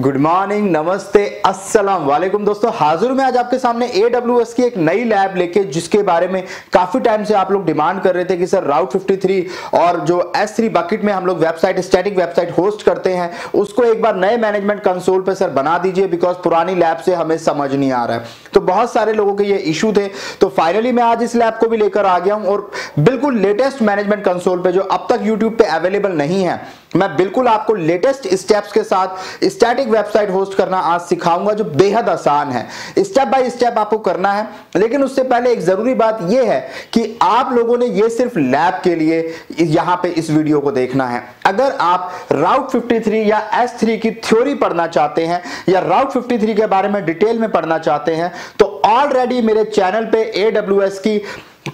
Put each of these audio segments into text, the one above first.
good morning नमस्ते अस्सलाम वालेकुम दोस्तों हाजिर में आज आपके सामने ए की एक नई लैब लेके जिसके बारे में काफी टाइम से आप लोग डिमांड कर रहे थे कि सर राउट 53 और जो S3 बकेट में हम लोग वेबसाइट स्टैटिक वेबसाइट होस्ट करते हैं उसको एक बार नए मैनेजमेंट कंसोल पे सर बना दीजिए बिकॉज पुरानी लैब से हमें समझ नहीं आ रहा है तो बहुत सारे लोगों के ये इशू थे तो फाइनली मैं आज इस लैब को भी लेकर आ गया हूँ और बिल्कुल लेटेस्ट मैनेजमेंट कंसोल पे जो अब तक यूट्यूब पे अवेलेबल नहीं है मैं बिल्कुल आपको लेटेस्ट स्टेप्स के साथ स्टैटिक वेबसाइट होस्ट करना आज सिखाऊंगा जो बेहद आसान है स्टेप बाय स्टेप आपको करना है लेकिन उससे पहले एक जरूरी बात यह है कि आप लोगों ने यह सिर्फ लैब के लिए यहां पे इस वीडियो को देखना है अगर आप राउट 53 या S3 की थ्योरी पढ़ना चाहते हैं या राउट 53 के बारे में डिटेल में पढ़ना चाहते हैं तो ऑलरेडी मेरे चैनल पे AWS की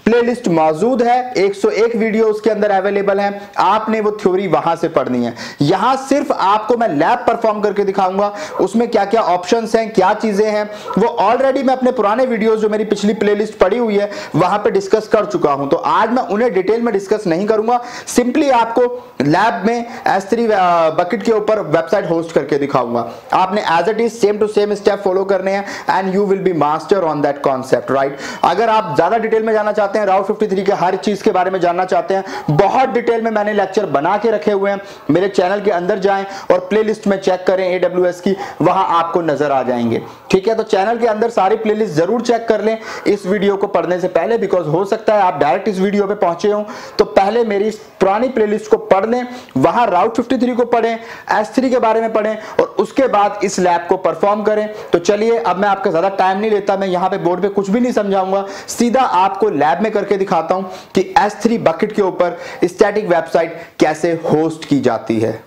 प्लेलिस्ट मौजूद है 101 वीडियो उसके अंदर अवेलेबल है आपने वो थ्योरी वहां से पढ़नी है यहां सिर्फ आपको मैं लैब परफॉर्म करके दिखाऊंगा उसमें क्या क्या ऑप्शन हैं क्या चीजें हैं वो ऑलरेडी मैं अपने पुराने वीडियोस जो मेरी पिछली प्लेलिस्ट पड़ी हुई है वहां पर डिस्कस कर चुका हूं तो आज मैं उन्हें डिटेल में डिस्कस नहीं करूंगा सिंपली आपको लैब में एस बकेट uh, के ऊपर वेबसाइट होस्ट करके दिखाऊंगा आपने as it is same to same step follow करने हैं and you will be master on that concept right अगर आप ज्यादा डिटेल में जाना चाहते चाहते हैं राउट 53 के हर चीज के बारे में जानना चाहते हैं बहुत डिटेल में मैंने लेक्चर बना के रखे हुए हैं मेरे चैनल के अंदर जाएं और प्लेलिस्ट में चेक करें एडब्ल्यूएस की वहां आपको नजर आ जाएंगे ठीक है तो चैनल के अंदर सारी प्लेलिस्ट जरूर चेक कर लें इस वीडियो को पढ़ने से पहले बिकॉज हो सकता है आप डायरेक्ट इस वीडियो पे पहुंचे हो तो पहले मेरी पुरानी प्लेलिस्ट को पढ़ लें वहां राउट 53 को पढ़ें एस थ्री के बारे में पढ़ें और उसके बाद इस लैब को परफॉर्म करें तो चलिए अब मैं आपका ज्यादा टाइम नहीं लेता मैं यहाँ पे बोर्ड पर कुछ भी नहीं समझाऊंगा सीधा आपको लैब में करके दिखाता हूं कि एस बकेट के ऊपर स्टैटिक वेबसाइट कैसे होस्ट की जाती है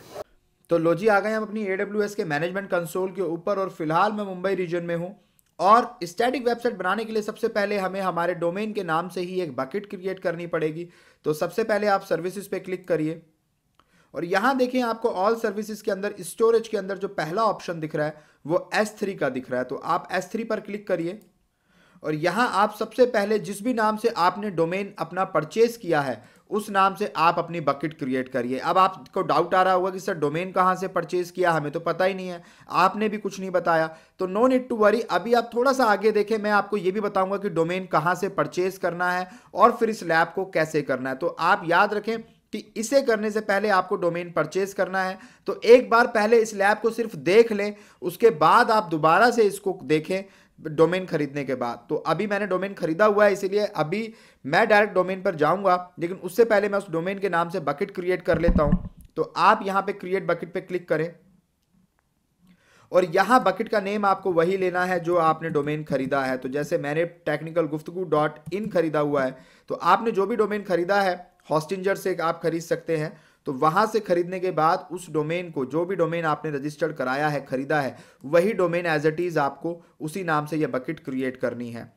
तो लो जी आ गए हम अपनी ए के मैनेजमेंट कंसोल के ऊपर और फिलहाल मैं मुंबई रीजन में हूँ और स्टैटिक वेबसाइट बनाने के लिए सबसे पहले हमें हमारे डोमेन के नाम से ही एक बकेट क्रिएट करनी पड़ेगी तो सबसे पहले आप सर्विसेज पे क्लिक करिए और यहाँ देखें आपको ऑल सर्विसेज के अंदर स्टोरेज के अंदर जो पहला ऑप्शन दिख रहा है वो S3 का दिख रहा है तो आप S3 पर क्लिक करिए और यहाँ आप सबसे पहले जिस भी नाम से आपने डोमेन अपना परचेज किया है उस नाम से आप अपनी बकेट क्रिएट करिए अब आपको डाउट आ रहा होगा कि सर डोमेन कहाँ से परचेज़ किया हमें तो पता ही नहीं है आपने भी कुछ नहीं बताया तो नो नीड टू वरी अभी आप थोड़ा सा आगे देखें मैं आपको ये भी बताऊंगा कि डोमेन कहाँ से परचेज़ करना है और फिर इस लैब को कैसे करना है तो आप याद रखें कि इसे करने से पहले आपको डोमेन परचेज करना है तो एक बार पहले इस लैब को सिर्फ देख लें उसके बाद आप दोबारा से इसको देखें डोमेन खरीदने के बाद तो अभी मैंने डोमेन खरीदा हुआ है इसीलिए अभी मैं डायरेक्ट डोमेन पर जाऊंगा लेकिन उससे पहले मैं उस डोमेन के नाम से बकेट क्रिएट कर लेता हूं तो आप यहां पे क्रिएट बकेट पे क्लिक करें और यहां बकेट का नेम आपको वही लेना है जो आपने डोमेन खरीदा है तो जैसे मैंने टेक्निकल गुफ्तगु डॉट इन खरीदा हुआ है तो आपने जो भी डोमेन खरीदा है हॉस्टिंजर से आप खरीद सकते हैं तो वहां से खरीदने के बाद उस डोमेन को जो भी डोमेन आपने रजिस्टर्ड कराया है खरीदा है वही डोमेन एज इट इज़ आपको उसी नाम से यह बकेट क्रिएट करनी है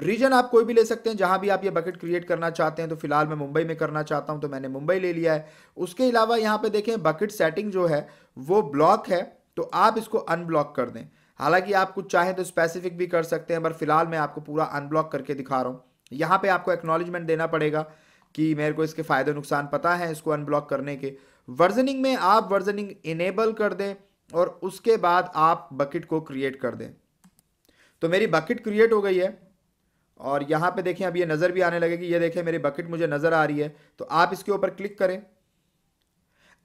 रीजन आप कोई भी ले सकते हैं जहां भी आप ये बकेट क्रिएट करना चाहते हैं तो फिलहाल मैं मुंबई में करना चाहता हूं तो मैंने मुंबई ले लिया है उसके अलावा यहां पे देखें बकेट सेटिंग जो है वो ब्लॉक है तो आप इसको अनब्लॉक कर दें हालांकि आप कुछ चाहें तो स्पेसिफिक भी कर सकते हैं पर फिलहाल मैं आपको पूरा अनब्लॉक करके दिखा रहा हूँ यहाँ पर आपको एक्नॉलेजमेंट देना पड़ेगा कि मेरे को इसके फ़ायदे नुकसान पता है इसको अनब्लॉक करने के वर्जनिंग में आप वर्जनिंग इनेबल कर दें और उसके बाद आप बकेट को क्रिएट कर दें तो मेरी बकेट क्रिएट हो गई है और यहाँ पे देखें अब ये नज़र भी आने लगेगी ये देखें मेरी बकेट मुझे नज़र आ रही है तो आप इसके ऊपर क्लिक करें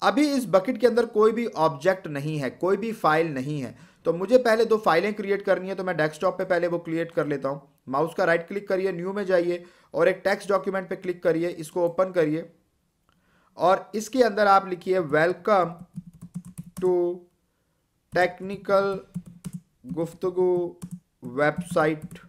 अभी इस बकेट के अंदर कोई भी ऑब्जेक्ट नहीं है कोई भी फाइल नहीं है तो मुझे पहले दो फाइलें क्रिएट करनी है तो मैं डेस्कटॉप पे पहले वो क्रिएट कर लेता हूँ माउस का राइट क्लिक करिए न्यू में जाइए और एक टेक्स्ट डॉक्यूमेंट पे क्लिक करिए इसको ओपन करिए और इसके अंदर आप लिखिए welcome to technical Guftagu website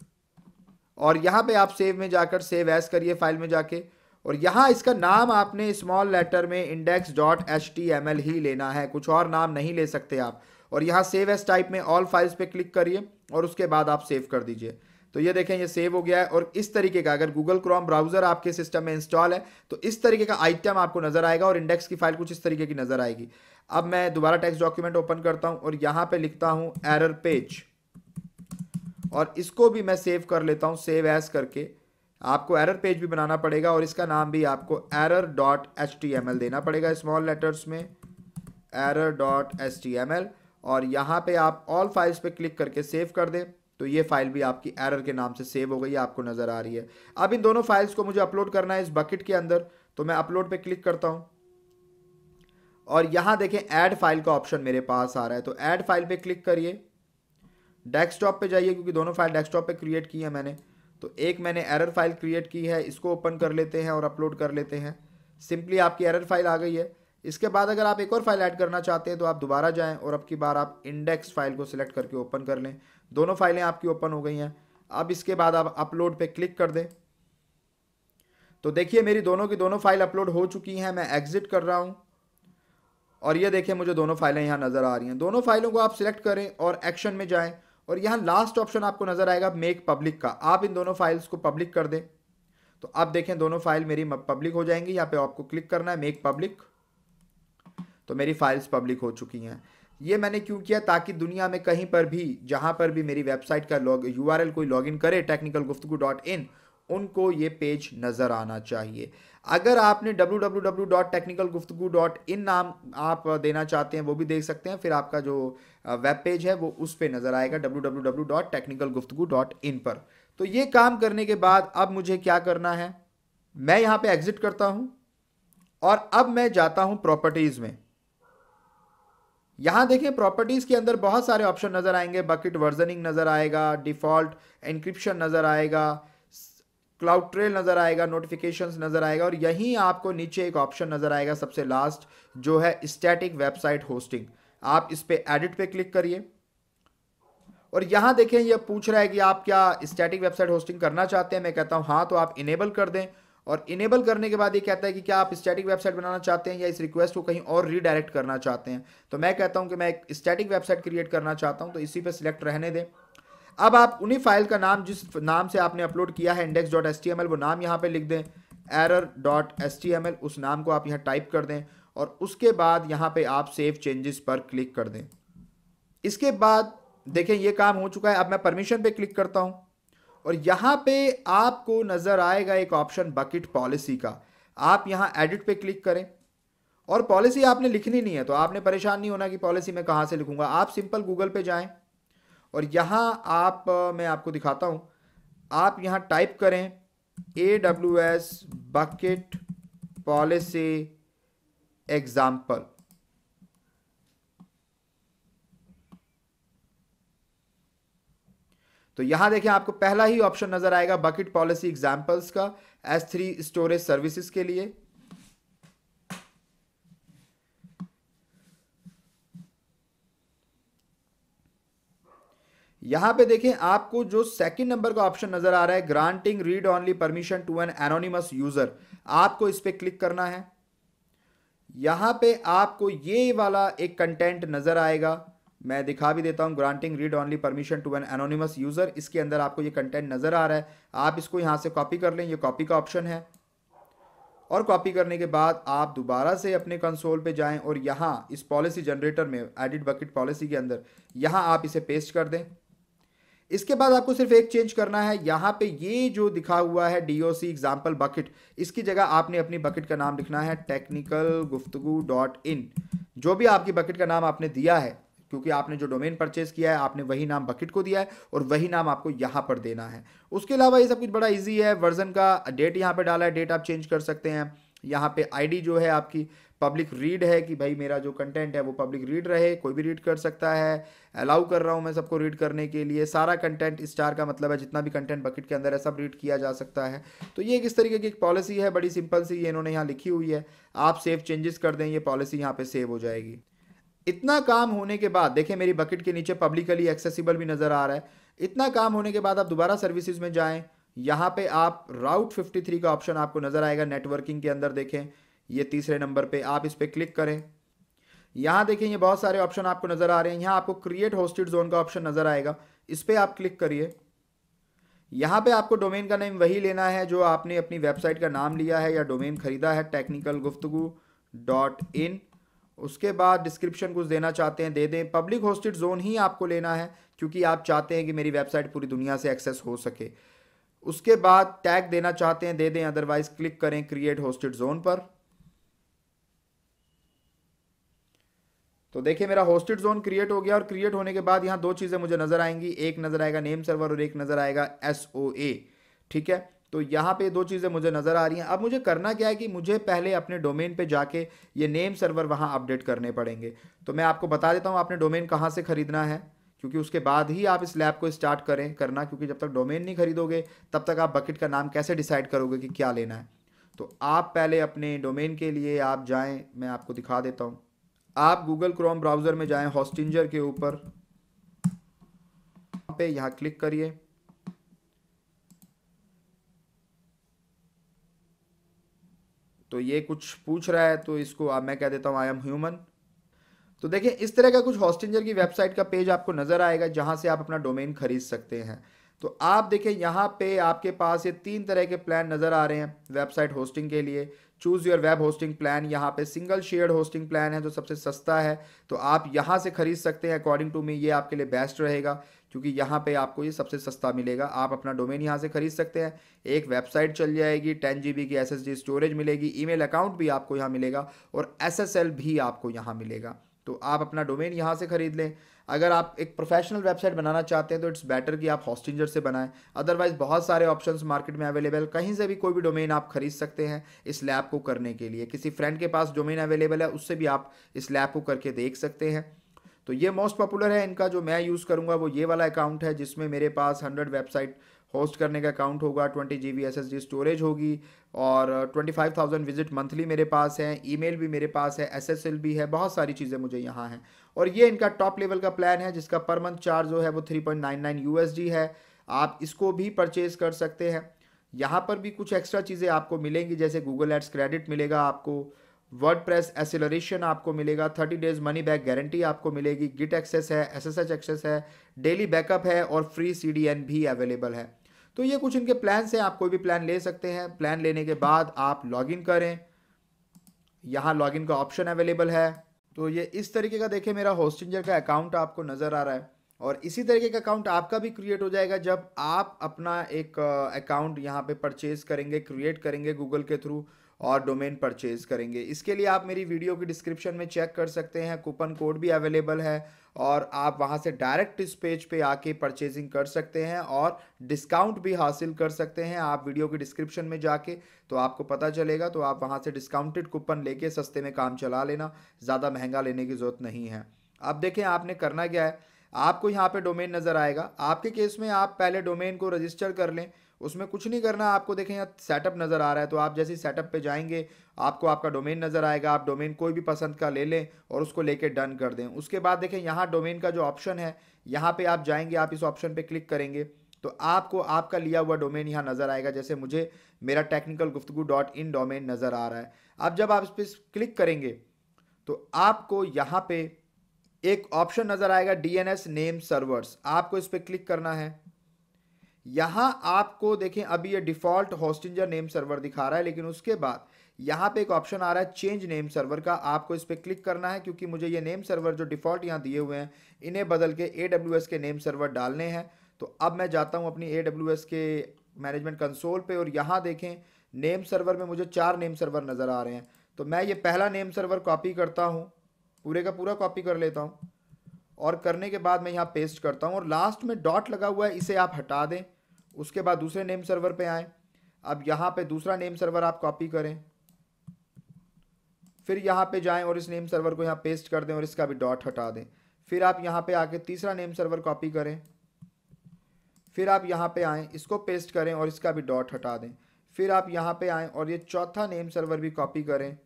और यहां पे आप सेव में जाकर सेव एस करिए फाइल में जाके और यहां इसका नाम आपने स्मॉल लेटर में index dot H T M L ही लेना है कुछ और नाम नहीं ले सकते आप और यहाँ सेव एस टाइप में ऑल फाइल्स पे क्लिक करिए और उसके बाद आप सेव कर दीजिए तो ये देखें ये सेव हो गया है और इस तरीके का अगर गूगल क्रोम ब्राउजर आपके सिस्टम में इंस्टॉल है तो इस तरीके का आइटम आपको नजर आएगा और इंडेक्स की फाइल कुछ इस तरीके की नजर आएगी अब मैं दोबारा टेक्स्ट डॉक्यूमेंट ओपन करता हूँ और यहां पे लिखता हूँ एरर पेज और इसको भी मैं सेव कर लेता हूँ सेव एज करके आपको एरर पेज भी बनाना पड़ेगा और इसका नाम भी आपको error dot H T M L देना पड़ेगा स्मॉल लेटर्स में error dot H T M L और यहाँ पे आप ऑल फाइल्स पे क्लिक करके सेव कर दें तो ये फाइल भी आपकी एरर के नाम से सेव हो गई आपको नज़र आ रही है अब इन दोनों फाइल्स को मुझे अपलोड करना है इस बकेट के अंदर तो मैं अपलोड पे क्लिक करता हूं और यहां देखें ऐड फाइल का ऑप्शन मेरे पास आ रहा है तो ऐड फाइल पे क्लिक करिए डेस्कटॉप पे जाइए क्योंकि दोनों फाइल डेस्कटॉप पे क्रिएट की है मैंने तो एक मैंने एरर फाइल क्रिएट की है इसको ओपन कर लेते हैं और अपलोड कर लेते हैं सिंपली आपकी एरर फाइल आ गई है इसके बाद अगर आप एक और फाइल ऐड करना चाहते हैं तो आप दोबारा जाएं और अब की बार आप इंडेक्स फाइल को सिलेक्ट करके ओपन कर लें दोनों फाइलें आपकी ओपन हो गई हैं अब इसके बाद आप अपलोड पे क्लिक कर दें तो देखिए मेरी दोनों की दोनों फाइल अपलोड हो चुकी हैं मैं एग्ज़िट कर रहा हूँ और ये देखिए मुझे दोनों फाइलें यहाँ नज़र आ रही हैं दोनों फाइलों को आप सिलेक्ट करें और एक्शन में जाएँ और यहाँ लास्ट ऑप्शन आपको नज़र आएगा मेक पब्लिक का आप इन दोनों फाइल्स को पब्लिक कर दें तो आप देखें दोनों फाइल मेरी पब्लिक हो जाएंगी यहाँ पे आपको क्लिक करना है मेक पब्लिक तो मेरी फाइल्स पब्लिक हो चुकी हैं ये मैंने क्यों किया ताकि दुनिया में कहीं पर भी जहां पर भी मेरी वेबसाइट का लॉग यू कोई लॉग इन करे टेक्निकल गुफ्तु डॉट इन उनको ये पेज नज़र आना चाहिए अगर आपने डॉट डॉट टेक्निकल इन नाम आप देना चाहते हैं वो भी देख सकते हैं फिर आपका जो वेब पेज है वो उस पर नज़र आएगा W W dot dot technical in पर तो ये काम करने के बाद अब मुझे क्या करना है मैं यहाँ पे एग्ज़िट करता हूँ और अब मैं जाता हूँ प्रॉपर्टीज़ में यहां देखें प्रॉपर्टीज़ के अंदर बहुत सारे ऑप्शन नज़र आएंगे बकेट वर्जनिंग नज़र आएगा डिफ़ॉल्ट एनक्रिप्शन नज़र आएगा क्लाउड ट्रेल नज़र आएगा नोटिफिकेशन नज़र आएगा और यहीं आपको नीचे एक ऑप्शन नज़र आएगा सबसे लास्ट जो है स्टैटिक वेबसाइट होस्टिंग आप इस पर एडिट पे क्लिक करिए और यहां देखें यह पूछ रहा है कि आप क्या स्टैटिक वेबसाइट होस्टिंग करना चाहते हैं मैं कहता हूं हाँ तो आप इनेबल कर दें और इनेबल करने के बाद ये कहता है कि क्या आप स्टैटिक वेबसाइट बनाना चाहते हैं या इस रिक्वेस्ट को कहीं और रीडायरेक्ट करना चाहते हैं तो मैं कहता हूं कि मैं एक स्टैटिक वेबसाइट क्रिएट करना चाहता हूं तो इसी पे सिलेक्ट रहने दें अब आप उन्हीं फाइल का नाम जिस नाम से आपने अपलोड किया है index dot S T M L वो नाम यहाँ पर लिख दें error dot S T M L उस नाम को आप यहाँ टाइप कर दें और उसके बाद यहाँ पर आप सेव चेंजेस पर क्लिक कर दें इसके बाद देखें ये काम हो चुका है अब मैं परमिशन पर क्लिक करता हूँ और यहाँ पे आपको नज़र आएगा एक ऑप्शन बकेट पॉलिसी का आप यहाँ एडिट पे क्लिक करें और पॉलिसी आपने लिखनी नहीं है तो आपने परेशान नहीं होना कि पॉलिसी मैं कहाँ से लिखूँगा आप सिंपल गूगल पे जाएं और यहाँ आप मैं आपको दिखाता हूँ आप यहाँ टाइप करें A W S bucket policy example तो यहां देखिए आपको पहला ही ऑप्शन नज़र आएगा बकेट पॉलिसी एग्जाम्पल्स का एस थ्री स्टोरेज सर्विसेज के लिए यहां पे देखें आपको जो सेकंड नंबर का ऑप्शन नज़र आ रहा है granting read only permission to an anonymous user आपको इस पर क्लिक करना है यहां पे आपको ये वाला एक कंटेंट नज़र आएगा मैं दिखा भी देता हूँ granting read only permission to an anonymous user इसके अंदर आपको ये कंटेंट नज़र आ रहा है आप इसको यहाँ से कॉपी कर लें ये कॉपी का ऑप्शन है और कॉपी करने के बाद आप दोबारा से अपने कंसोल पे जाएं और यहाँ इस पॉलिसी जनरेटर में एडिट बकेट पॉलिसी के अंदर यहाँ आप इसे पेस्ट कर दें इसके बाद आपको सिर्फ एक चेंज करना है यहाँ पे ये जो दिखा हुआ है D O C example bucket इसकी जगह आपने अपनी बकेट का नाम लिखना है टेक्निकल गुफ्तगु डॉट इन जो भी आपकी बकेट का नाम आपने दिया है क्योंकि आपने जो डोमेन परचेज किया है आपने वही नाम बकेट को दिया है और वही नाम आपको यहाँ पर देना है उसके अलावा ये सब कुछ बड़ा ईजी है वर्जन का डेट यहाँ पर डाला है डेट आप चेंज कर सकते हैं यहाँ पे आईडी जो है आपकी पब्लिक रीड है कि भाई मेरा जो कंटेंट है वो पब्लिक रीड रहे कोई भी रीड कर सकता है अलाउ कर रहा हूँ मैं सबको रीड करने के लिए सारा कंटेंट स्टार का मतलब है जितना भी कंटेंट बकेट के अंदर है सब रीड किया जा सकता है तो ये किस इस तरीके की एक पॉलिसी है बड़ी सिंपल सी ये इन्होंने यहाँ लिखी हुई है आप सेव चेंजेस कर दें ये पॉलिसी यहाँ पर सेव हो जाएगी इतना काम होने के बाद देखें मेरी बकेट के नीचे पब्लिकली एक्सेसिबल भी नज़र आ रहा है इतना काम होने के बाद आप दोबारा सर्विसेज में जाएं यहां पे आप राउट 53 का ऑप्शन आपको नज़र आएगा नेटवर्किंग के अंदर देखें ये तीसरे नंबर पे आप इस पर क्लिक करें यहां देखें ये बहुत सारे ऑप्शन आपको नज़र आ रहे हैं यहां आपको क्रिएट होस्टेड जोन का ऑप्शन नज़र आएगा इस पर आप क्लिक करिए यहाँ पे आपको डोमेन का नेम वही लेना है जो आपने अपनी वेबसाइट का नाम लिया है या डोमेन खरीदा है टेक्निकल गुफ्तगु डॉट इन उसके बाद डिस्क्रिप्शन कुछ देना चाहते हैं दे दें पब्लिक होस्टेड जोन ही आपको लेना है क्योंकि आप चाहते हैं कि मेरी वेबसाइट पूरी दुनिया से एक्सेस हो सके उसके बाद टैग देना चाहते हैं दे दें अदरवाइज क्लिक करें क्रिएट होस्टेड जोन पर तो देखिए मेरा होस्टेड जोन क्रिएट हो गया और क्रिएट होने के बाद यहां दो चीज़ें मुझे नज़र आएंगी एक नज़र आएगा नेम सर्वर और एक नज़र आएगा एसओ ठीक है तो यहाँ पे दो चीज़ें मुझे नज़र आ रही हैं अब मुझे करना क्या है कि मुझे पहले अपने डोमेन पे जाके ये नेम सर्वर वहाँ अपडेट करने पड़ेंगे तो मैं आपको बता देता हूँ आपने डोमेन कहाँ से ख़रीदना है क्योंकि उसके बाद ही आप इस लैब को स्टार्ट करें करना क्योंकि जब तक डोमेन नहीं खरीदोगे तब तक आप बकेट का नाम कैसे डिसाइड करोगे कि क्या लेना है तो आप पहले अपने डोमेन के लिए आप जाएँ मैं आपको दिखा देता हूँ आप गूगल क्रोम ब्राउज़र में जाएँ हॉस्टिंजर के ऊपर पे यहाँ क्लिक करिए तो ये कुछ पूछ रहा है तो इसको आ, मैं कह देता हूँ आई एम ह्यूमन तो देखिए इस तरह का कुछ हॉस्टेंजर की वेबसाइट का पेज आपको नज़र आएगा जहाँ से आप अपना डोमेन खरीद सकते हैं तो आप देखें यहाँ पे आपके पास ये तीन तरह के प्लान नज़र आ रहे हैं वेबसाइट होस्टिंग के लिए choose your web hosting plan यहाँ पे सिंगल शेयर्ड होस्टिंग प्लान है जो सबसे सस्ता है तो आप यहाँ से खरीद सकते हैं अकॉर्डिंग टू मी ये आपके लिए बेस्ट रहेगा क्योंकि यहाँ पे आपको ये सबसे सस्ता मिलेगा आप अपना डोमेन यहाँ से खरीद सकते हैं एक वेबसाइट चल जाएगी टेन जी की एस स्टोरेज मिलेगी ईमेल अकाउंट भी आपको यहाँ मिलेगा और एस भी आपको यहाँ मिलेगा तो आप अपना डोमेन यहाँ से खरीद लें अगर आप एक प्रोफेशनल वेबसाइट बनाना चाहते हैं तो इट्स बेटर कि आप हॉस्टिंजर से बनाएं अदरवाइज़ बहुत सारे ऑप्शंस मार्केट में अवेलेबल कहीं से भी कोई भी डोमेन आप खरीद सकते हैं इस लैब को करने के लिए किसी फ्रेंड के पास डोमेन अवेलेबल है उससे भी आप इस लैब को करके देख सकते हैं तो ये मोस्ट पॉपुलर है इनका जो मैं यूज़ करूँगा वो ये वाला अकाउंट है जिसमें मेरे पास हंड्रेड वेबसाइट होस्ट करने का अकाउंट होगा twenty G B S S D storage होगी और twenty five thousand visit monthly मेरे पास है ईमेल भी मेरे पास है एस एस एल भी है बहुत सारी चीज़ें मुझे यहाँ हैं और ये इनका टॉप लेवल का प्लान है जिसका पर मंथ चार्ज जो है वो three point nine nine U S D है आप इसको भी परचेज़ कर सकते हैं यहाँ पर भी कुछ एक्स्ट्रा चीज़ें आपको मिलेंगी जैसे गूगल एड्स क्रेडिट मिलेगा आपको वर्ड प्रेस एसिलरेशन आपको मिलेगा thirty days money back guarantee आपको मिलेगी गिट एक्सेस है एस एस एच एक्सेस है डेली बैकअप है और फ्री सी डी एन भी अवेलेबल है तो ये कुछ इनके प्लान हैं आप कोई भी प्लान ले सकते हैं प्लान लेने के बाद आप लॉगिन करें यहाँ लॉगिन का ऑप्शन अवेलेबल है तो ये इस तरीके का देखें मेरा होस्टिंजर का अकाउंट आपको नज़र आ रहा है और इसी तरीके का अकाउंट आपका भी क्रिएट हो जाएगा जब आप अपना एक अकाउंट यहाँ पे परचेज करेंगे क्रिएट करेंगे गूगल के थ्रू और डोमेन परचेज़ करेंगे इसके लिए आप मेरी वीडियो की डिस्क्रिप्शन में चेक कर सकते हैं कूपन कोड भी अवेलेबल है और आप वहां से डायरेक्ट इस पेज पे आके परचेजिंग कर सकते हैं और डिस्काउंट भी हासिल कर सकते हैं आप वीडियो के डिस्क्रिप्शन में जाके तो आपको पता चलेगा तो आप वहां से डिस्काउंटेड कूपन लेके सस्ते में काम चला लेना ज़्यादा महंगा लेने की ज़रूरत नहीं है अब देखें आपने करना क्या है आपको यहाँ पर डोमेन नज़र आएगा आपके केस में आप पहले डोमेन को रजिस्टर कर लें उसमें कुछ नहीं करना आपको देखें यहाँ सेटअप नज़र आ रहा है तो आप जैसे सेटअप पे जाएंगे आपको आपका डोमेन नज़र आएगा आप डोमेन कोई भी पसंद का ले लें और उसको लेके डन कर दें उसके बाद देखें यहाँ डोमेन का जो ऑप्शन है यहाँ पे आप जाएंगे आप इस ऑप्शन पे क्लिक करेंगे तो आपको आपका लिया हुआ डोमेन यहाँ नज़र आएगा जैसे मुझे मेरा टेक्निकल गुफ्तु डॉट इन डोमेन नज़र आ रहा है अब जब आप इस पर क्लिक करेंगे तो आपको यहाँ पे एक ऑप्शन नज़र आएगा D N S name servers आपको इस पर क्लिक करना है यहां आपको देखें अभी ये डिफॉल्ट होस्टिंजर नेम सर्वर दिखा रहा है लेकिन उसके बाद यहाँ पे एक ऑप्शन आ रहा है चेंज नेम सर्वर का आपको इस पर क्लिक करना है क्योंकि मुझे ये नेम सर्वर जो डिफ़ॉल्ट यहाँ दिए हुए हैं इन्हें बदल के ए के नेम सर्वर डालने हैं तो अब मैं जाता हूँ अपनी ए के मैनेजमेंट कंसोल पे और यहाँ देखें नेम सर्वर में मुझे चार नेम सर्वर नज़र आ रहे हैं तो मैं ये पहला नेम सर्वर कॉपी करता हूँ पूरे का पूरा कॉपी कर लेता हूँ और करने के बाद मैं यहाँ पेस्ट करता हूँ और लास्ट में डॉट लगा हुआ है इसे आप हटा दें उसके बाद दूसरे नेम सर्वर पे आए अब यहाँ पे दूसरा नेम सर्वर आप कॉपी करें फिर यहाँ पे जाएं और इस नेम सर्वर को यहाँ पेस्ट कर दें और इसका भी डॉट हटा दें फिर आप यहाँ पे आके तीसरा नेम सर्वर कॉपी करें फिर आप यहाँ पे आएँ इसको पेस्ट करें और इसका भी डॉट हटा दें फिर आप यहाँ पे आएँ और ये चौथा नेम सर्वर भी कॉपी करें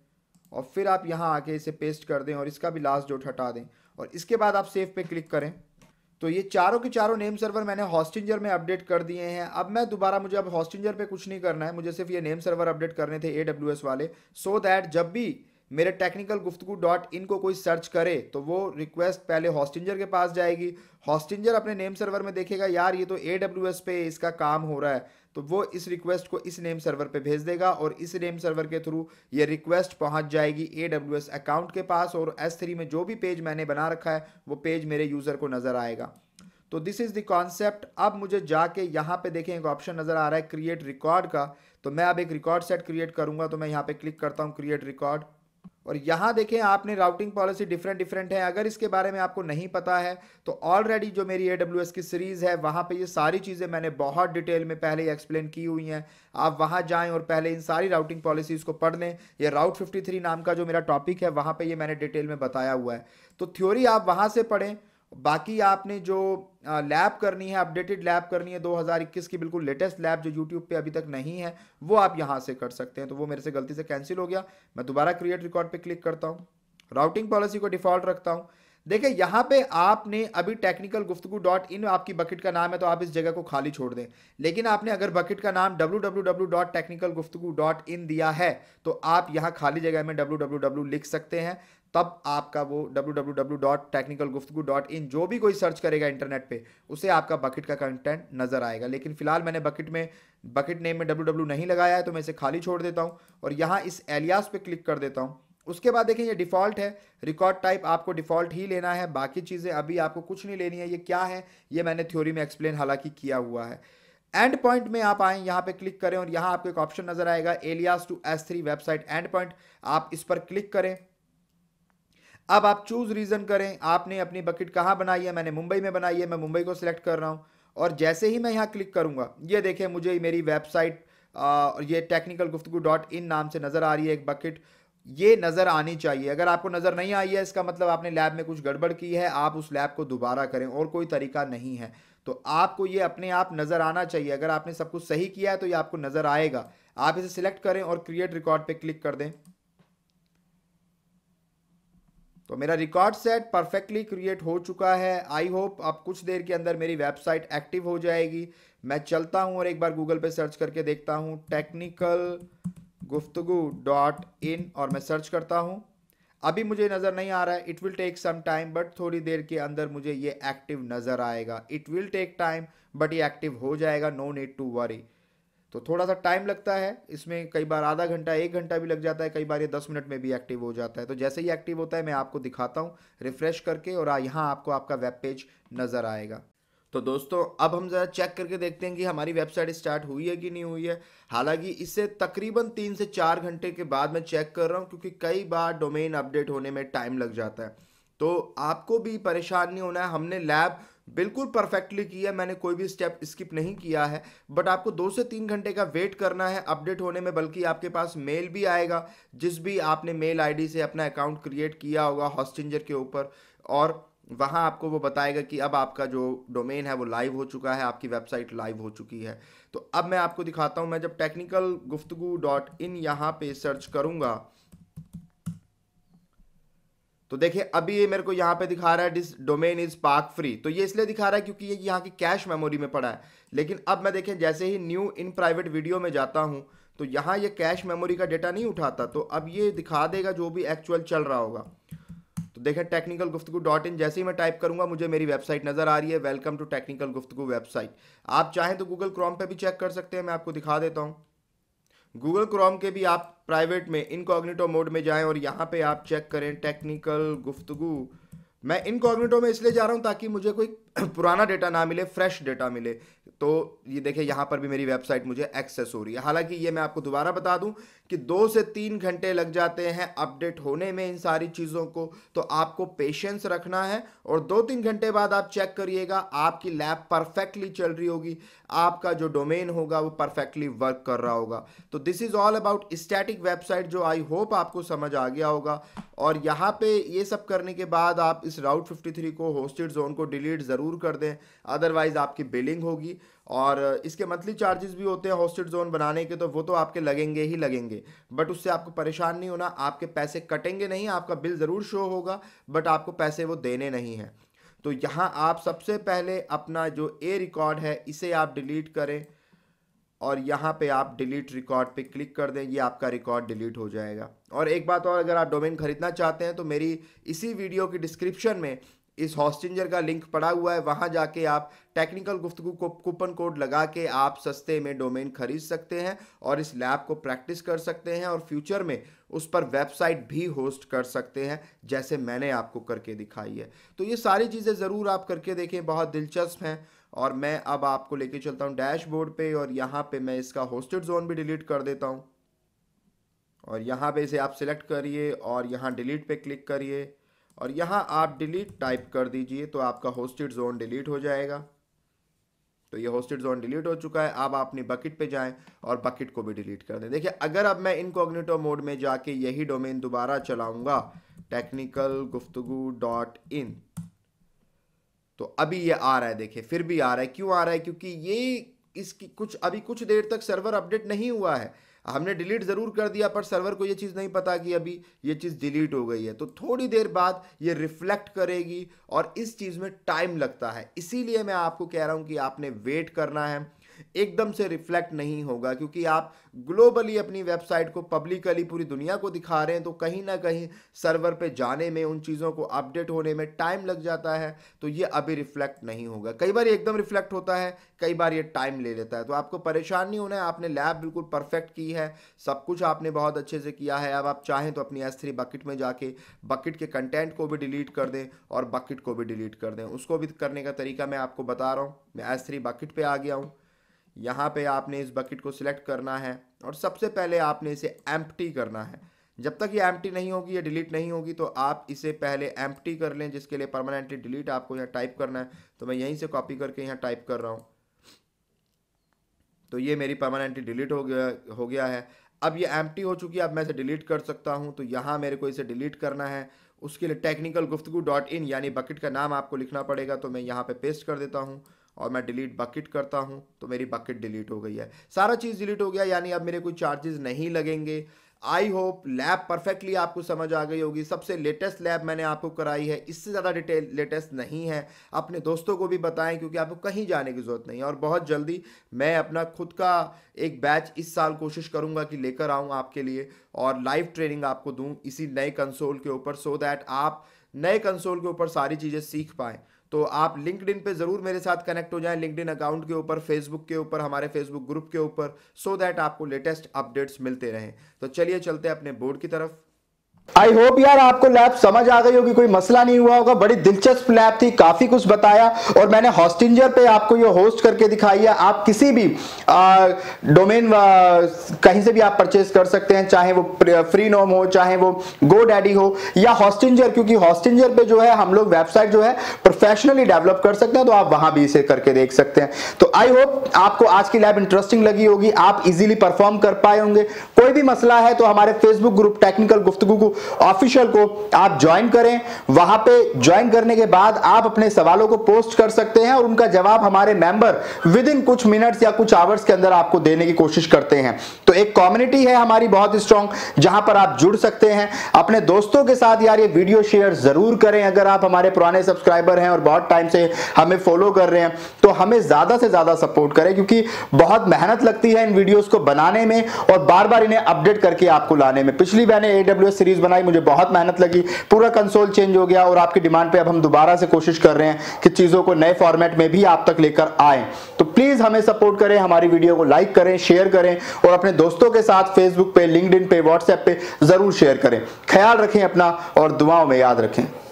और फिर आप यहाँ आके इसे पेस्ट कर दें और इसका भी लास्ट डॉट हटा दें और इसके बाद आप सेफ पे क्लिक करें तो ये चारों के चारों नेम सर्वर मैंने हॉस्टिंजर में अपडेट कर दिए हैं अब मैं दोबारा मुझे अब हॉस्टिंजर पे कुछ नहीं करना है मुझे सिर्फ ये नेम सर्वर अपडेट करने थे ए वाले सो so दैट जब भी मेरे टेक्निकल गुफ्तु डॉट इन को कोई सर्च करे तो वो रिक्वेस्ट पहले हॉस्टिंजर के पास जाएगी हॉस्टिंजर अपने नेम सर्वर में देखेगा यार ये तो ए पे इसका काम हो रहा है तो वो इस रिक्वेस्ट को इस नेम सर्वर पे भेज देगा और इस नेम सर्वर के थ्रू ये रिक्वेस्ट पहुंच जाएगी ए अकाउंट के पास और एस थ्री में जो भी पेज मैंने बना रखा है वो पेज मेरे यूज़र को नज़र आएगा तो दिस इज़ द कॉन्सेप्ट अब मुझे जाके यहाँ पे देखें एक ऑप्शन नज़र आ रहा है क्रिएट रिकॉर्ड का तो मैं अब एक रिकॉर्ड सेट क्रिएट करूँगा तो मैं यहाँ पे क्लिक करता हूँ क्रिएट रिकॉर्ड और यहाँ देखें आपने राउटिंग पॉलिसी डिफरेंट डिफरेंट है अगर इसके बारे में आपको नहीं पता है तो ऑलरेडी जो मेरी ए की सीरीज़ है वहाँ पे ये सारी चीज़ें मैंने बहुत डिटेल में पहले ही एक्सप्लेन की हुई हैं आप वहाँ जाएँ और पहले इन सारी राउटिंग पॉलिसीज़ को पढ़ लें ये राउट 53 नाम का जो मेरा टॉपिक है वहाँ पर ये मैंने डिटेल में बताया हुआ है तो थ्योरी आप वहाँ से पढ़ें बाकी आपने जो लैब करनी है अपडेटेड लैब करनी है 2021 की बिल्कुल लेटेस्ट लैब जो यूट्यूब पे अभी तक नहीं है वो आप यहाँ से कर सकते हैं तो वो मेरे से गलती से कैंसिल हो गया मैं दोबारा क्रिएट रिकॉर्ड पे क्लिक करता हूँ राउटिंग पॉलिसी को डिफ़ॉल्ट रखता हूँ देखिए यहाँ पे आपने अभी टेक्निकल गुफ्तु डॉट इन आपकी बकेट का नाम है तो आप इस जगह को खाली छोड़ दें लेकिन आपने अगर बकेट का नाम W W W dot technical Guftgu dot in दिया है तो आप यहाँ खाली जगह में डब्ल्यू डब्ल्यू डब्ल्यू लिख सकते हैं तब आपका वो W W W dot technical Guftgu dot in जो भी कोई सर्च करेगा इंटरनेट पे उसे आपका बकेट का कंटेंट नज़र आएगा लेकिन फिलहाल मैंने बकेट में बकेट नेम में डब्ल्यू डब्ल्यू नहीं लगाया है तो मैं इसे खाली छोड़ देता हूँ और यहाँ इस एलियास पे क्लिक कर देता हूँ उसके बाद देखें ये डिफ़ॉल्ट है रिकॉर्ड टाइप आपको डिफ़ॉल्ट ही लेना है बाकी चीज़ें अभी आपको कुछ नहीं लेनी है ये क्या है ये मैंने थ्योरी में एक्सप्लेन हालांकि किया हुआ है एंड पॉइंट में आप आएँ यहाँ पे क्लिक करें और यहाँ आपको एक ऑप्शन नज़र आएगा alias to S website endpoint आप इस पर क्लिक करें अब आप चूज़ रीज़न करें आपने अपनी बकेट कहाँ बनाई है मैंने मुंबई में बनाई है मैं मुंबई को सिलेक्ट कर रहा हूँ और जैसे ही मैं यहाँ क्लिक करूँगा ये देखें मुझे मेरी वेबसाइट और ये टेक्निकल गुफ्तु डॉट इन नाम से नज़र आ रही है एक बकेट ये नज़र आनी चाहिए अगर आपको नज़र नहीं आई है इसका मतलब आपने लैब में कुछ गड़बड़ की है आप उस लैब को दोबारा करें और कोई तरीका नहीं है तो आपको ये अपने आप नज़र आना चाहिए अगर आपने सब कुछ सही किया है तो ये आपको नज़र आएगा आप इसे सिलेक्ट करें और क्रिएट रिकॉर्ड पे क्लिक कर दें तो मेरा रिकॉर्ड सेट परफेक्टली क्रिएट हो चुका है आई होप अब कुछ देर के अंदर मेरी वेबसाइट एक्टिव हो जाएगी मैं चलता हूं और एक बार गूगल पे सर्च करके देखता हूं टेक्निकल गुफ्तु डॉट इन और मैं सर्च करता हूँ अभी मुझे नज़र नहीं आ रहा है it will take some time but थोड़ी देर के अंदर मुझे ये एक्टिव नज़र आएगा it will take time but ये एक्टिव हो जाएगा नो नीड टू वरी तो थोड़ा सा टाइम लगता है इसमें कई बार आधा घंटा एक घंटा भी लग जाता है कई बार ये दस मिनट में भी एक्टिव हो जाता है तो जैसे ही एक्टिव होता है मैं आपको दिखाता हूँ रिफ्रेश करके और यहाँ आपको आपका वेब पेज नज़र आएगा तो दोस्तों अब हम ज़रा चेक करके देखते हैं कि हमारी वेबसाइट स्टार्ट हुई है कि नहीं हुई है हालांकि इससे तकरीबन तीन से चार घंटे के बाद मैं चेक कर रहा हूँ क्योंकि कई बार डोमेन अपडेट होने में टाइम लग जाता है तो आपको भी परेशान नहीं होना है हमने लैब बिल्कुल परफेक्टली किया मैंने कोई भी स्टेप स्किप नहीं किया है बट आपको दो से तीन घंटे का वेट करना है अपडेट होने में बल्कि आपके पास मेल भी आएगा जिस भी आपने मेल आईडी से अपना अकाउंट क्रिएट किया होगा हॉस्टिंजर के ऊपर और वहाँ आपको वो बताएगा कि अब आपका जो डोमेन है वो लाइव हो चुका है आपकी वेबसाइट लाइव हो चुकी है तो अब मैं आपको दिखाता हूँ मैं जब टेक्निकल गुफ्तगु डॉट इन यहाँ पर सर्च करूँगा तो देखिए अभी ये मेरे को यहाँ पे दिखा रहा है this domain is park free तो ये इसलिए दिखा रहा है क्योंकि ये यहाँ की कैश मेमोरी में पड़ा है लेकिन अब मैं देखें जैसे ही न्यू इन प्राइवेट वीडियो में जाता हूँ तो यहाँ ये कैश मेमोरी का डेटा नहीं उठाता तो अब ये दिखा देगा जो भी एक्चुअल चल रहा होगा तो देखें टेक्निकल गुफ्तु डॉट इन जैसे ही मैं टाइप करूंगा मुझे मेरी वेबसाइट नज़र आ रही है welcome to technical Guftgu website आप चाहें तो गूगल क्रोम पे भी चेक कर सकते हैं मैं आपको दिखा देता हूँ गूगल क्रोम के भी आप प्राइवेट में इनकॉग्निटो मोड में जाएं और यहाँ पे आप चेक करें टेक्निकल गुफ्तगु मैं इनकॉग्निटो में इसलिए जा रहा हूँ ताकि मुझे कोई पुराना डेटा ना मिले फ्रेश डेटा मिले तो ये देखिए यहाँ पर भी मेरी वेबसाइट मुझे एक्सेस हो रही है हालांकि ये मैं आपको दोबारा बता दूं कि दो से तीन घंटे लग जाते हैं अपडेट होने में इन सारी चीज़ों को तो आपको पेशेंस रखना है और दो तीन घंटे बाद आप चेक करिएगा आपकी लैब परफेक्टली चल रही होगी आपका जो डोमेन होगा वो परफेक्टली वर्क कर रहा होगा तो this is all about static website जो आई होप आपको समझ आ गया होगा और यहाँ पर ये सब करने के बाद आप इस राउट फिफ्टी को होस्टेड जोन को डिलीट ज़रूर कर दें अदरवाइज़ आपकी बिलिंग होगी और इसके मंथली चार्जेस भी होते हैं होस्टेड जोन बनाने के तो वो तो आपके लगेंगे ही लगेंगे बट उससे आपको परेशान नहीं होना आपके पैसे कटेंगे नहीं आपका बिल ज़रूर शो होगा बट आपको पैसे वो देने नहीं हैं तो यहाँ आप सबसे पहले अपना जो ए रिकॉर्ड है इसे आप डिलीट करें और यहाँ पे आप डिलीट रिकॉर्ड पे क्लिक कर दें ये आपका रिकॉर्ड डिलीट हो जाएगा और एक बात और अगर आप डोमेन ख़रीदना चाहते हैं तो मेरी इसी वीडियो की डिस्क्रिप्शन में इस हॉस्टिंजर का लिंक पड़ा हुआ है वहाँ जाके आप टेक्निकल गुफ्तु को कूपन कोड लगा के आप सस्ते में डोमेन खरीद सकते हैं और इस लैब को प्रैक्टिस कर सकते हैं और फ्यूचर में उस पर वेबसाइट भी होस्ट कर सकते हैं जैसे मैंने आपको करके दिखाई है तो ये सारी चीज़ें ज़रूर आप करके देखें बहुत दिलचस्प हैं और मैं अब आपको लेके चलता हूँ डैशबोर्ड पे और यहाँ पे मैं इसका होस्टेड जोन भी डिलीट कर देता हूँ और यहाँ पे इसे आप सिलेक्ट करिए और यहाँ डिलीट पे क्लिक करिए और यहाँ आप डिलीट टाइप कर दीजिए तो आपका होस्टेड जोन डिलीट हो जाएगा तो ये होस्टेड जोन डिलीट हो चुका है अब आप अपनी बकेट पे जाएं और बकेट को भी डिलीट कर दें देखिए अगर अब मैं इनकॉग्निटो मोड में जाके यही डोमेन दोबारा चलाऊंगा टेक्निकल गुफ्तगु डॉट इन तो अभी ये आ रहा है देखिए फिर भी आ रहा है क्यों आ रहा है क्योंकि ये इसकी कुछ अभी कुछ देर तक सर्वर अपडेट नहीं हुआ है हमने डिलीट ज़रूर कर दिया पर सर्वर को ये चीज़ नहीं पता कि अभी ये चीज़ डिलीट हो गई है तो थोड़ी देर बाद ये रिफ्लेक्ट करेगी और इस चीज़ में टाइम लगता है इसीलिए मैं आपको कह रहा हूँ कि आपने वेट करना है एकदम से रिफ्लेक्ट नहीं होगा क्योंकि आप ग्लोबली अपनी वेबसाइट को पब्लिकली पूरी दुनिया को दिखा रहे हैं तो कहीं ना कहीं सर्वर पे जाने में उन चीज़ों को अपडेट होने में टाइम लग जाता है तो ये अभी रिफ्लेक्ट नहीं होगा कई बार एकदम रिफ्लेक्ट होता है कई बार ये टाइम ले लेता है तो आपको परेशान नहीं होना है आपने लैब बिल्कुल परफेक्ट की है सब कुछ आपने बहुत अच्छे से किया है अब आप चाहें तो अपनी एस बकेट में जाके बकेट के कंटेंट को भी डिलीट कर दें और बकेट को भी डिलीट कर दें उसको भी करने का तरीका मैं आपको बता रहा हूँ मैं एस थ्री बकेट पर आ गया हूँ यहाँ पे आपने इस बकेट को सिलेक्ट करना है और सबसे पहले आपने इसे एम्प्टी करना है जब तक ये एम्प्टी नहीं होगी या डिलीट नहीं होगी तो आप इसे पहले एम्प्टी कर लें जिसके लिए परमानेंटली डिलीट आपको यहाँ टाइप करना है तो मैं यहीं से कॉपी करके यहाँ टाइप कर रहा हूँ तो ये मेरी परमानेंटली डिलीट हो गया हो गया है अब ये एम्प्टी हो चुकी है अब मैं इसे डिलीट कर सकता हूँ तो यहाँ मेरे को इसे डिलीट करना है उसके लिए टेक्निकल गुफ्तगु डॉट इन यानी बकेट का नाम आपको लिखना पड़ेगा तो मैं यहाँ पे पेस्ट कर देता हूँ और मैं डिलीट बकेट करता हूँ तो मेरी बकेट डिलीट हो गई है सारा चीज़ डिलीट हो गया यानी अब मेरे कोई चार्जेस नहीं लगेंगे आई होप लैब परफेक्टली आपको समझ आ गई होगी सबसे लेटेस्ट लैब मैंने आपको कराई है इससे ज़्यादा डिटेल लेटेस्ट नहीं है अपने दोस्तों को भी बताएं क्योंकि आपको कहीं जाने की ज़रूरत नहीं है और बहुत जल्दी मैं अपना खुद का एक बैच इस साल कोशिश करूंगा कि लेकर आऊं आपके लिए और लाइव ट्रेनिंग आपको दूँ इसी नए कंसोल के ऊपर सो दैट आप नए कंसोल के ऊपर सारी चीज़ें सीख पाएँ तो आप लिंकड पे ज़रूर मेरे साथ कनेक्ट हो जाएं लिंकड अकाउंट के ऊपर फेसबुक के ऊपर हमारे फेसबुक ग्रुप के ऊपर सो दैट आपको लेटेस्ट अपडेट्स मिलते रहें तो चलिए चलते अपने बोर्ड की तरफ आई होप यार आपको लैब समझ आ गई होगी कोई मसला नहीं हुआ होगा बड़ी दिलचस्प लैब थी काफी कुछ बताया और मैंने हॉस्टिंजर पे आपको ये होस्ट करके दिखाई है आप किसी भी डोमेन कहीं से भी आप परचेज कर सकते हैं चाहे वो फ्री नोम हो चाहे वो गो डैडी हो या हॉस्टिंजर क्योंकि हॉस्टिंजर पे जो है हम लोग वेबसाइट जो है प्रोफेशनली डेवलप कर सकते हैं तो आप वहां भी इसे करके देख सकते हैं तो आई होप आपको आज की लैब इंटरेस्टिंग लगी होगी आप इजिली परफॉर्म कर पाए होंगे कोई भी मसला है तो हमारे फेसबुक ग्रुप टेक्निकल गुफ्तगु को ऑफिशियल को आप ज्वाइन करें वहां पे ज्वाइन करने के बाद आप अपने सवालों को पोस्ट कर सकते हैं और उनका जवाब हमारे मेंबर विद इन कुछ मिनट्स या कुछ आवर्स के अंदर आपको देने की कोशिश करते हैं तो एक कम्युनिटी है हमारी बहुत स्ट्रांग जहां पर आप जुड़ सकते हैं अपने दोस्तों के साथ यार ये वीडियो शेयर जरूर करें अगर आप हमारे पुराने सब्सक्राइबर हैं और बहुत टाइम से हमें फॉलो कर रहे हैं तो हमें ज्यादा से ज्यादा सपोर्ट करें क्योंकि बहुत मेहनत लगती है इन वीडियोस को बनाने में और बार बार इन्हें अपडेट करके आपको लाने में पिछली मैंने एडब्ल्यू सीरीज बनाई मुझे बहुत मेहनत लगी पूरा कंसोल चेंज हो गया और आपकी डिमांड पे अब हम दोबारा से कोशिश कर रहे हैं कि चीज़ों को नए फॉर्मेट में भी आप तक लेकर आए तो प्लीज़ हमें सपोर्ट करें हमारी वीडियो को लाइक करें शेयर करें और अपने दोस्तों के साथ फेसबुक पे लिंकड पे व्हाट्सएप पे ज़रूर शेयर करें ख्याल रखें अपना और दुआओं में याद रखें